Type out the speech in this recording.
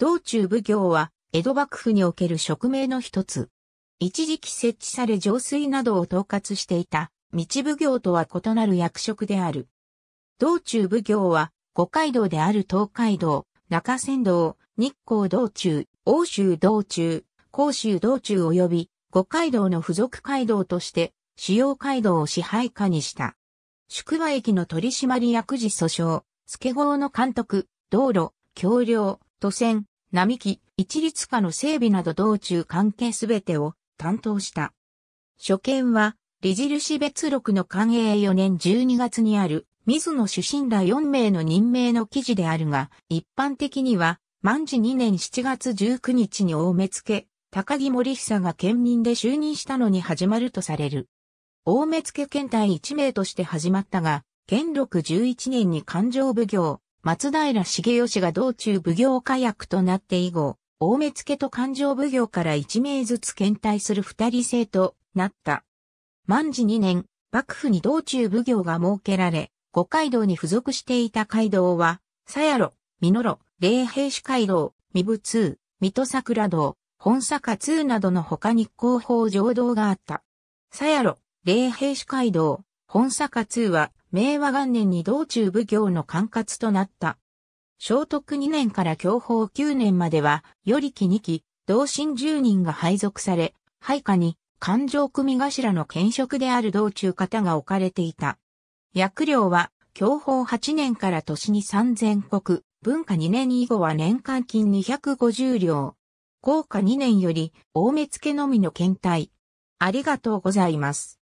道中奉行は、江戸幕府における職名の一つ。一時期設置され浄水などを統括していた、道奉行とは異なる役職である。道中奉行は、五街道である東海道、中山道、日光道中、欧州道中、甲州道中及び五街道の付属街道として主要街道を支配下にした。宿場駅の取締役時訴訟、助号の監督、道路、橋梁、都船、並木、一律化の整備など道中関係すべてを担当した。所見は、理印別録の官営4年12月にある、水野主審ら4名の任命の記事であるが、一般的には、万事2年7月19日に大目付、高木森久が県民で就任したのに始まるとされる。大目付県隊1名として始まったが、県六1 1年に勘定奉行、松平重義が道中奉行火薬となって以後、大目付と勘定奉行から一名ずつ検体する二人制となった。万治二年、幕府に道中奉行が設けられ、五街道に付属していた街道は、鞘やろ、みのろ、霊兵士街道、みぶ通、水戸桜道、本坂通などの他に広報上道があった。鞘やろ、霊兵士街道、本坂通は、明和元年に道中奉行の管轄となった。聖徳2年から享保9年までは、より期2期、同心10人が配属され、配下に、勘定組頭の兼職である道中方が置かれていた。役料は、享保8年から年に3000国、文化2年以後は年間金250両。効果2年より、大目付のみの検体。ありがとうございます。